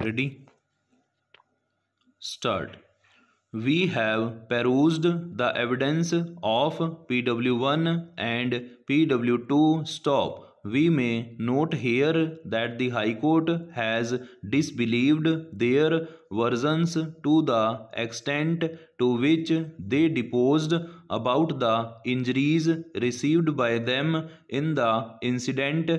ready start we have perused the evidence of pw1 and pw2 stop we may note here that the high court has disbelieved their versions to the extent to which they deposed about the injuries received by them in the incident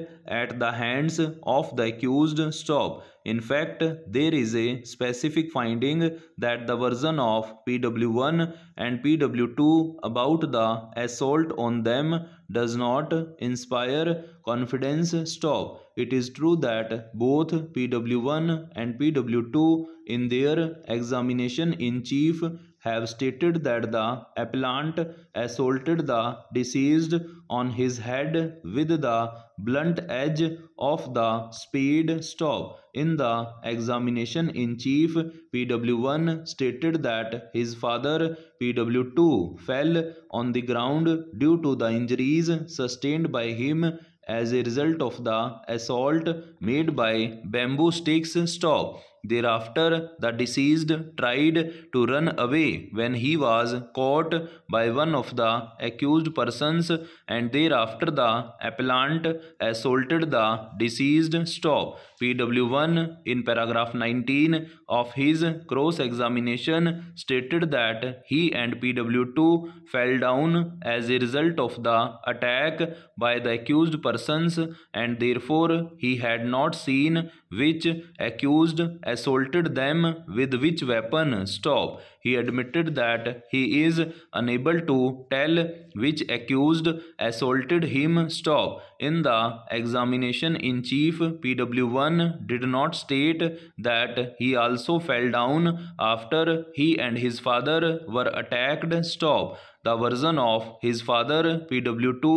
at the hands of the accused stop. In fact, there is a specific finding that the version of PW1 and PW2 about the assault on them does not inspire confidence stop. It is true that both PW1 and PW2 in their examination in chief have stated that the appellant assaulted the deceased on his head with the blunt edge of the spade stop. In the examination in chief, PW1 stated that his father PW2 fell on the ground due to the injuries sustained by him as a result of the assault made by bamboo sticks stop. Thereafter, the deceased tried to run away when he was caught by one of the accused persons, and thereafter the appellant assaulted the deceased. Stop. PW1 in paragraph 19 of his cross examination stated that he and PW2 fell down as a result of the attack by the accused persons, and therefore he had not seen which accused assaulted them with which weapon stop he admitted that he is unable to tell which accused assaulted him stop in the examination in chief PW1 did not state that he also fell down after he and his father were attacked stop the version of his father PW2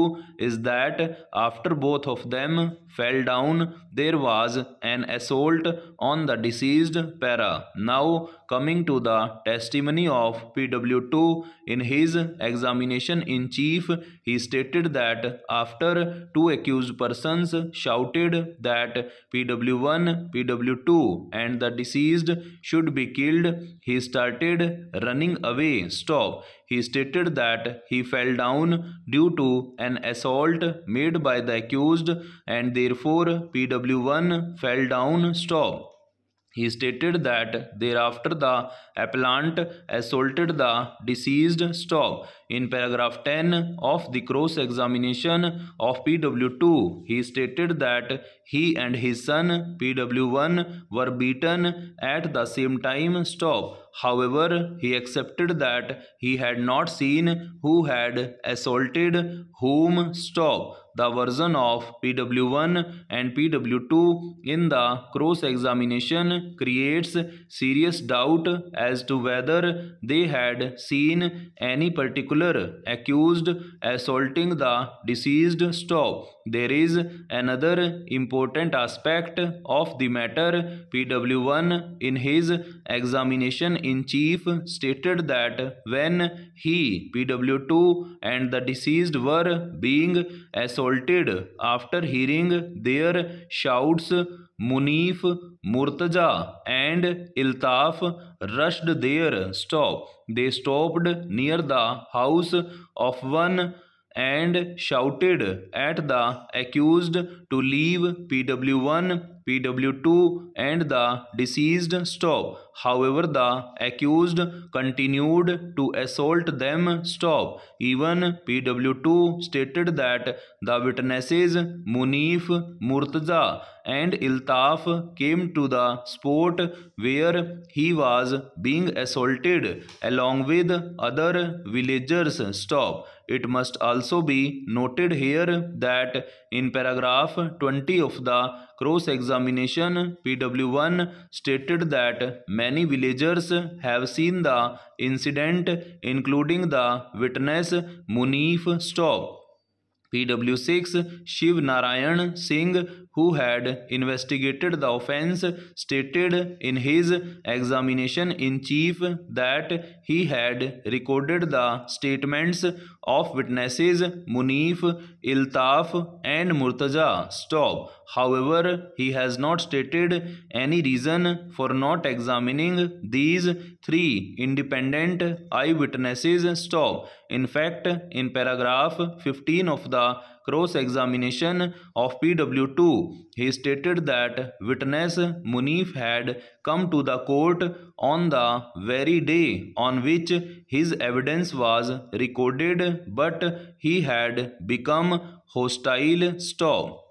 is that after both of them fell down there was an assault on the deceased para now coming to the testimony of PW2 in his examination in chief he stated that after two accused persons shouted that PW1, PW2 and the deceased should be killed. He started running away. Stop. He stated that he fell down due to an assault made by the accused and therefore PW1 fell down. Stop. He stated that thereafter the appellant assaulted the deceased stop. In paragraph 10 of the cross examination of PW2, he stated that he and his son PW1 were beaten at the same time stop However, he accepted that he had not seen who had assaulted whom stop the version of PW1 and PW2 in the cross-examination creates serious doubt as to whether they had seen any particular accused assaulting the deceased stop there is another important aspect of the matter. PW1 in his examination in chief stated that when he, PW2 and the deceased were being assaulted after hearing their shouts, Munif, Murtaja and Iltaf rushed their stop. They stopped near the house of one and shouted at the accused to leave PW1, PW2 and the deceased stop. However, the accused continued to assault them stop. Even PW2 stated that the witnesses Munif, Murtaza and Iltaf came to the spot where he was being assaulted along with other villagers stop it must also be noted here that in paragraph 20 of the cross-examination, PW1 stated that many villagers have seen the incident including the witness Munif Stop. PW6 Shiv Narayan Singh, who had investigated the offence, stated in his examination in chief that he had recorded the statements of witnesses Munif, Iltaf, and Murtaza. Stop. However, he has not stated any reason for not examining these three independent eyewitnesses stop. In fact, in paragraph 15 of the cross-examination of PW2, he stated that witness Munif had come to the court on the very day on which his evidence was recorded but he had become hostile stop.